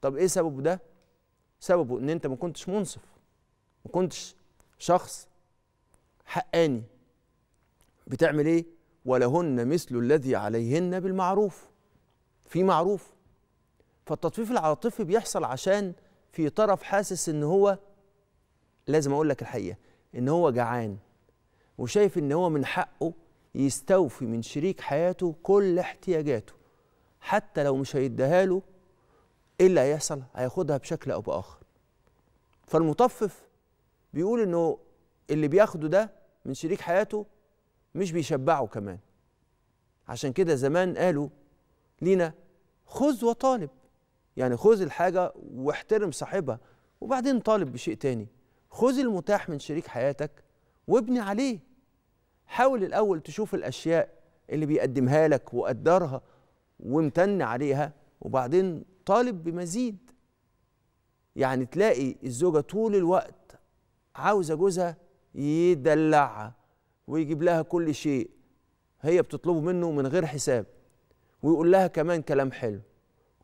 طب ايه سببه ده سببه ان انت ما كنتش منصف ما كنتش شخص حقاني بتعمل ايه ولهن مثل الذي عليهن بالمعروف في معروف فالتطفيف العاطفي بيحصل عشان في طرف حاسس ان هو لازم اقول لك الحقيقه ان هو جعان وشايف ان هو من حقه يستوفي من شريك حياته كل احتياجاته حتى لو مش هيديها له ايه اللي هيحصل هياخدها بشكل او باخر فالمطفف بيقول انه اللي بياخده ده من شريك حياته مش بيشبعه كمان عشان كده زمان قالوا لينا خذ وطالب يعني خذ الحاجة واحترم صاحبها وبعدين طالب بشيء تاني خذ المتاح من شريك حياتك وابني عليه حاول الأول تشوف الأشياء اللي بيقدمها لك وقدرها وامتن عليها وبعدين طالب بمزيد يعني تلاقي الزوجة طول الوقت عاوزة جوزها يدلعها ويجيب لها كل شيء هي بتطلبه منه من غير حساب ويقول لها كمان كلام حلو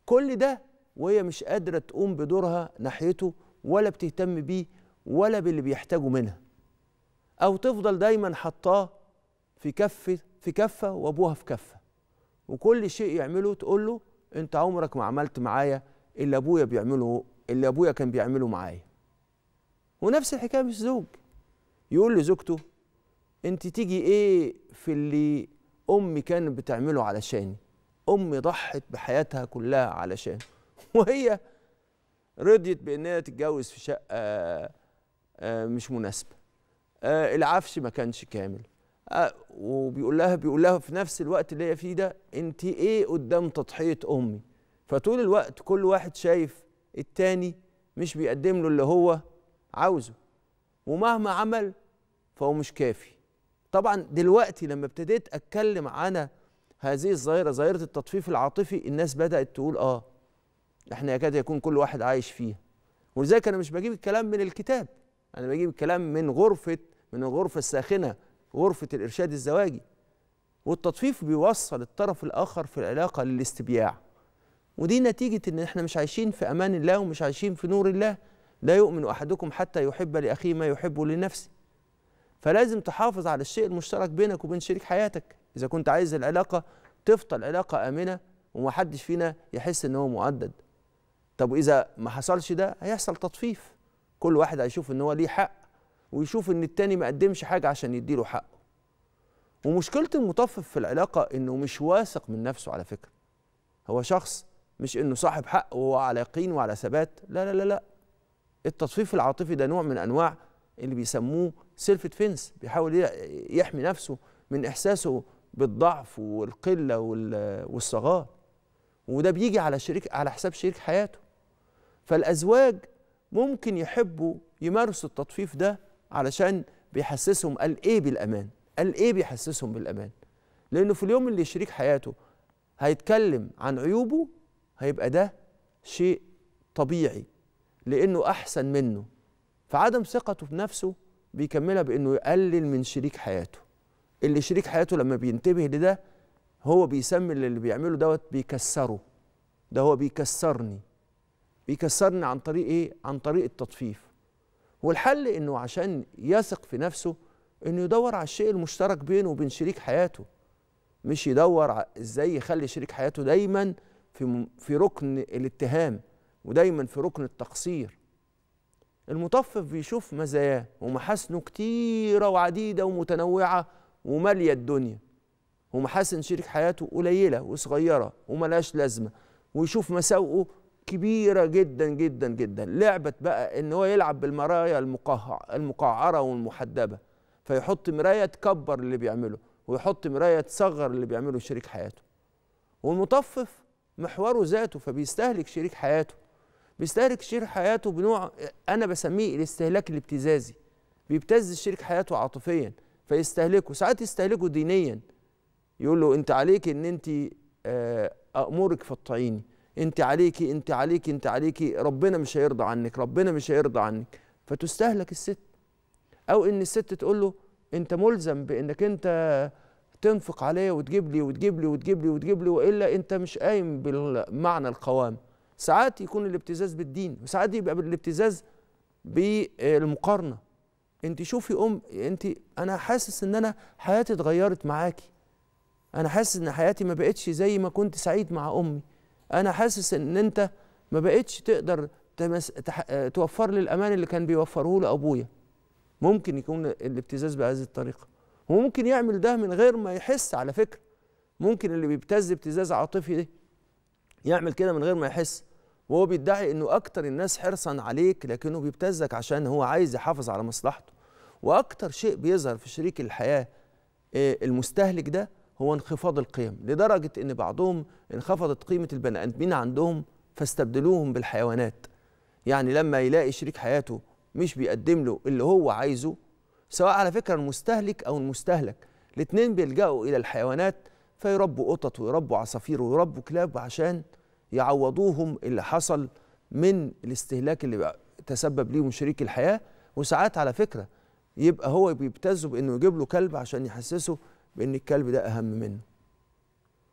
كل ده وهي مش قادرة تقوم بدورها ناحيته ولا بتهتم بيه ولا باللي بيحتاجه منها أو تفضل دايما حطاه في كفة في كفة وأبوها في كفة وكل شيء يعمله تقول له انت عمرك ما عملت معايا اللي ابويا بيعمله اللي ابويا كان بيعمله معايا ونفس الحكايه بالزوج يقول لزوجته انت تيجي ايه في اللي امي كانت بتعمله علشاني امي ضحت بحياتها كلها علشان وهي رضيت بانها تتجوز في شقه آه، مش مناسبه آه، العفش ما كانش كامل وبيقول لها بيقول لها في نفس الوقت اللي هي فيه ده انت ايه قدام تضحيه امي فطول الوقت كل واحد شايف التاني مش بيقدم له اللي هو عاوزه ومهما عمل فهو مش كافي طبعا دلوقتي لما ابتديت اتكلم عن هذه الظاهره ظاهره التطفيف العاطفي الناس بدات تقول اه احنا يكاد يكون كل واحد عايش فيها ولذلك انا مش بجيب الكلام من الكتاب انا بجيب الكلام من غرفه من الغرفه الساخنه غرفه الارشاد الزواجي والتطفيف بيوصل الطرف الاخر في العلاقه للاستبياع ودي نتيجه ان احنا مش عايشين في امان الله ومش عايشين في نور الله لا يؤمن احدكم حتى يحب لاخيه ما يحبه لنفسه فلازم تحافظ على الشيء المشترك بينك وبين شريك حياتك اذا كنت عايز العلاقه تفضل علاقه امنه ومحدش فينا يحس ان هو معدد طب واذا ما حصلش ده هيحصل تطفيف كل واحد هيشوف ان هو ليه حق ويشوف ان التاني ما قدمش حاجه عشان يديله حقه ومشكله المطفف في العلاقه انه مش واثق من نفسه على فكره هو شخص مش انه صاحب حق وهو على يقين وعلى ثبات لا لا لا لا التطفيف العاطفي ده نوع من انواع اللي بيسموه سيلف ديفنس بيحاول يحمي نفسه من احساسه بالضعف والقله والصغار وده بيجي على شريك على حساب شريك حياته فالازواج ممكن يحبوا يمارسوا التطفيف ده علشان بيحسسهم قال ايه بالامان قال ايه بيحسسهم بالامان لانه في اليوم اللي شريك حياته هيتكلم عن عيوبه هيبقى ده شيء طبيعي لانه احسن منه فعدم ثقته بنفسه بيكملها بانه يقلل من شريك حياته اللي شريك حياته لما بينتبه لده هو بيسمي اللي بيعمله دوت بيكسره ده هو بيكسرني بيكسرني عن طريق ايه عن طريق التطفيف والحل انه عشان يثق في نفسه انه يدور على الشيء المشترك بينه وبين شريك حياته مش يدور ازاي يخلي شريك حياته دايما في في ركن الاتهام ودايما في ركن التقصير المطفف بيشوف مزاياه ومحاسنه كتيرة وعديدة ومتنوعة ومالية الدنيا ومحاسن شريك حياته قليلة وصغيرة وملهاش لازمة ويشوف مساوئه كبيره جدا جدا جدا لعبه بقى ان هو يلعب بالمرايا المقعره والمحدبه فيحط مرايه تكبر اللي بيعمله ويحط مرايه تصغر اللي بيعمله شريك حياته والمطفف محوره ذاته فبيستهلك شريك حياته بيستهلك شريك حياته بنوع انا بسميه الاستهلاك الابتزازي بيبتز شريك حياته عاطفيا فيستهلكه ساعات يستهلكه دينيا يقول له انت عليك ان انت آه، امورك في الطعيني انت عليكي انت عليكي انت عليكي ربنا مش هيرضى عنك ربنا مش هيرضى عنك فتستهلك الست او ان الست تقول له انت ملزم بانك انت تنفق عليا وتجيب لي وتجيب لي وتجيب لي وتجيب لي والا انت مش قايم بالمعنى القوام ساعات يكون الابتزاز بالدين وساعات يبقى الابتزاز بالمقارنه انت شوفي ام انت انا حاسس ان انا حياتي اتغيرت معاكي انا حاسس ان حياتي ما بقتش زي ما كنت سعيد مع امي انا حاسس ان انت ما بقتش تقدر تمس... تح... توفر لي الامان اللي كان بيوفره له ابويا ممكن يكون الابتزاز بهذه الطريقه وممكن يعمل ده من غير ما يحس على فكره ممكن اللي بيبتز ابتزاز عاطفي ده يعمل كده من غير ما يحس وهو بيدعي انه اكتر الناس حرصا عليك لكنه بيبتزك عشان هو عايز يحافظ على مصلحته واكتر شيء بيظهر في شريك الحياه آه، المستهلك ده هو انخفاض القيم لدرجة أن بعضهم انخفضت قيمة البني آدمين عندهم فاستبدلوهم بالحيوانات يعني لما يلاقي شريك حياته مش بيقدم له اللي هو عايزه سواء على فكرة المستهلك أو المستهلك الاتنين بيلجأوا إلى الحيوانات فيربوا قطط ويربوا عصافير ويربوا كلاب عشان يعوضوهم اللي حصل من الاستهلاك اللي تسبب ليهم شريك الحياة وساعات على فكرة يبقى هو بيبتزوا بأنه يجيب له كلب عشان يحسسه بان الكلب ده اهم منه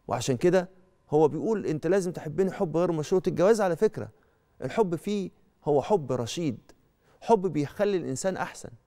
وعشان كده هو بيقول انت لازم تحبني حب غير مشروط الجواز على فكره الحب فيه هو حب رشيد حب بيخلي الانسان احسن